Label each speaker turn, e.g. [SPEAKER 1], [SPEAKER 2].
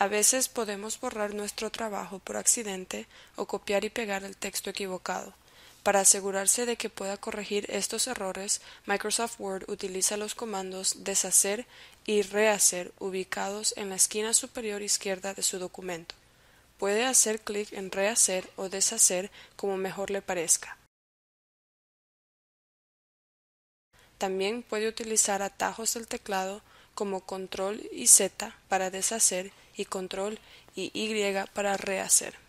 [SPEAKER 1] A veces podemos borrar nuestro trabajo por accidente o copiar y pegar el texto equivocado. Para asegurarse de que pueda corregir estos errores, Microsoft Word utiliza los comandos deshacer y rehacer ubicados en la esquina superior izquierda de su documento. Puede hacer clic en rehacer o deshacer como mejor le parezca. También puede utilizar atajos del teclado como control y Z para deshacer y control y Y para rehacer.